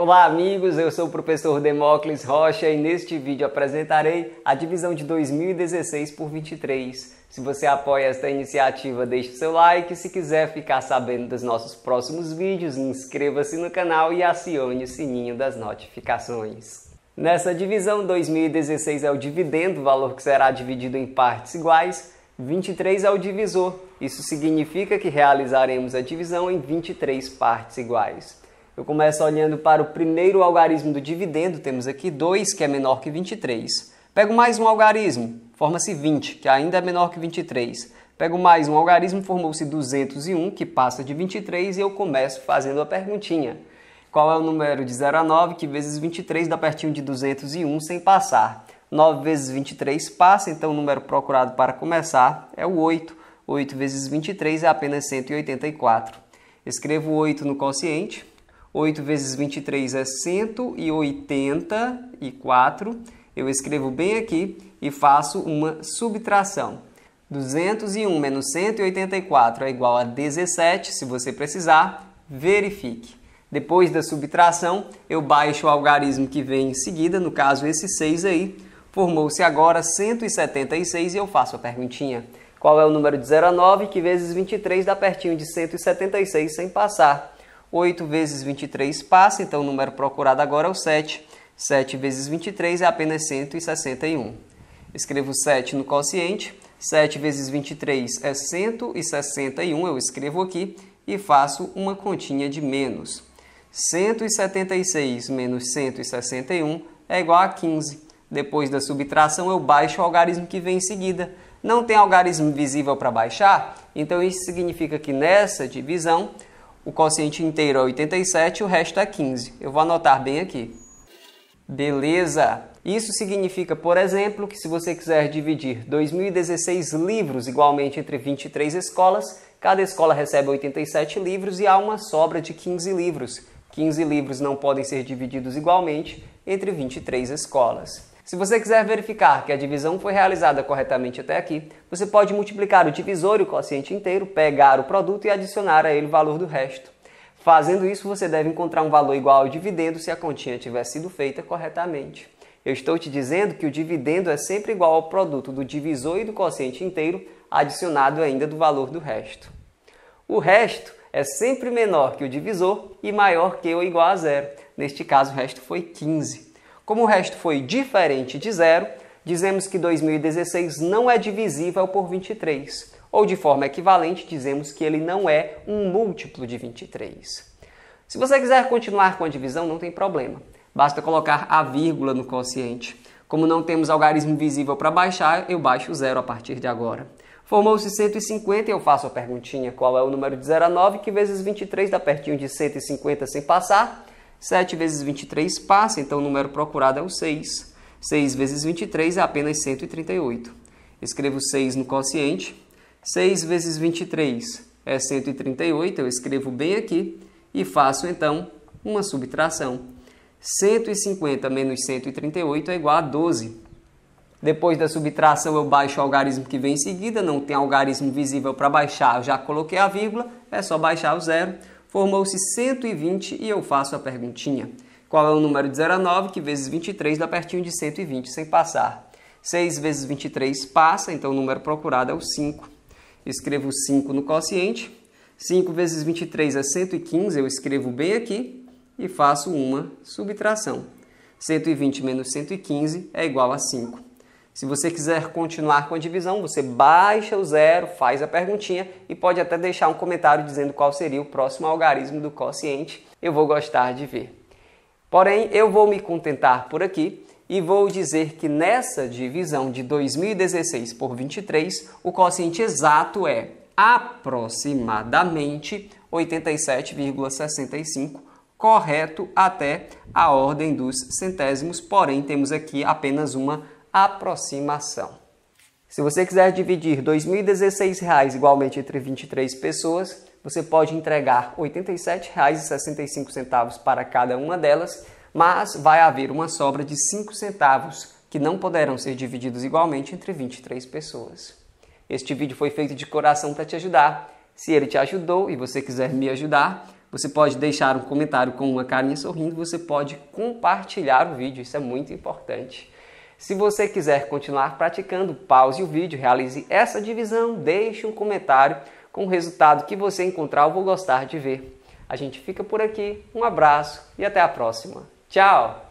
Olá, amigos. Eu sou o professor Demócles Rocha e neste vídeo apresentarei a divisão de 2016 por 23. Se você apoia esta iniciativa, deixe seu like. Se quiser ficar sabendo dos nossos próximos vídeos, inscreva-se no canal e acione o sininho das notificações. Nessa divisão, 2016 é o dividendo, valor que será dividido em partes iguais. 23 é o divisor. Isso significa que realizaremos a divisão em 23 partes iguais. Eu começo olhando para o primeiro algarismo do dividendo, temos aqui 2, que é menor que 23. Pego mais um algarismo, forma-se 20, que ainda é menor que 23. Pego mais um algarismo, formou-se 201, que passa de 23, e eu começo fazendo a perguntinha. Qual é o número de 0 a 9, que vezes 23 dá pertinho de 201 sem passar? 9 vezes 23 passa, então o número procurado para começar é o 8. 8 vezes 23 é apenas 184. Escrevo 8 no consciente, 8 vezes 23 é 184. Eu escrevo bem aqui e faço uma subtração. 201 menos 184 é igual a 17, se você precisar, verifique. Depois da subtração, eu baixo o algarismo que vem em seguida, no caso esse 6 aí, formou-se agora 176 e eu faço a perguntinha. Qual é o número de 0 a 9 que vezes 23 dá pertinho de 176 sem passar? 8 vezes 23 passa, então o número procurado agora é o 7. 7 vezes 23 é apenas 161. Escrevo 7 no quociente. 7 vezes 23 é 161, eu escrevo aqui e faço uma continha de menos. 176 menos 161 é igual a 15. Depois da subtração, eu baixo o algarismo que vem em seguida. Não tem algarismo visível para baixar? Então, isso significa que nessa divisão, o quociente inteiro é 87, o resto é 15. Eu vou anotar bem aqui. Beleza! Isso significa, por exemplo, que se você quiser dividir 2016 livros igualmente entre 23 escolas, cada escola recebe 87 livros e há uma sobra de 15 livros. 15 livros não podem ser divididos igualmente entre 23 escolas. Se você quiser verificar que a divisão foi realizada corretamente até aqui, você pode multiplicar o divisor e o quociente inteiro, pegar o produto e adicionar a ele o valor do resto. Fazendo isso, você deve encontrar um valor igual ao dividendo se a continha tiver sido feita corretamente. Eu estou te dizendo que o dividendo é sempre igual ao produto do divisor e do quociente inteiro, adicionado ainda do valor do resto. O resto é sempre menor que o divisor e maior que ou igual a zero. Neste caso, o resto foi 15. Como o resto foi diferente de zero, dizemos que 2016 não é divisível por 23, ou de forma equivalente, dizemos que ele não é um múltiplo de 23. Se você quiser continuar com a divisão, não tem problema. Basta colocar a vírgula no quociente. Como não temos algarismo visível para baixar, eu baixo zero a partir de agora. Formou-se 150 e eu faço a perguntinha: qual é o número de 0 a 9 que vezes 23 dá pertinho de 150 sem passar? 7 vezes 23 passa, então o número procurado é o 6. 6 vezes 23 é apenas 138. Escrevo 6 no quociente. 6 vezes 23 é 138, eu escrevo bem aqui e faço então uma subtração. 150 menos 138 é igual a 12. Depois da subtração, eu baixo o algarismo que vem em seguida, não tem algarismo visível para baixar, eu já coloquei a vírgula, é só baixar o zero formou-se 120 e eu faço a perguntinha. Qual é o número de 0 a 9 que vezes 23 dá pertinho de 120 sem passar? 6 vezes 23 passa, então o número procurado é o 5. Escrevo 5 no quociente. 5 vezes 23 é 115, eu escrevo bem aqui e faço uma subtração. 120 menos 115 é igual a 5. Se você quiser continuar com a divisão, você baixa o zero, faz a perguntinha e pode até deixar um comentário dizendo qual seria o próximo algarismo do quociente. Eu vou gostar de ver. Porém, eu vou me contentar por aqui e vou dizer que nessa divisão de 2016 por 23, o quociente exato é aproximadamente 87,65 correto até a ordem dos centésimos, porém temos aqui apenas uma aproximação. Se você quiser dividir R$ 2.016 igualmente entre 23 pessoas, você pode entregar R$ 87,65 para cada uma delas, mas vai haver uma sobra de 5 centavos que não poderão ser divididos igualmente entre 23 pessoas. Este vídeo foi feito de coração para te ajudar. Se ele te ajudou e você quiser me ajudar, você pode deixar um comentário com uma carinha sorrindo, você pode compartilhar o vídeo, isso é muito importante. Se você quiser continuar praticando, pause o vídeo, realize essa divisão, deixe um comentário com o resultado que você encontrar, eu vou gostar de ver. A gente fica por aqui, um abraço e até a próxima. Tchau!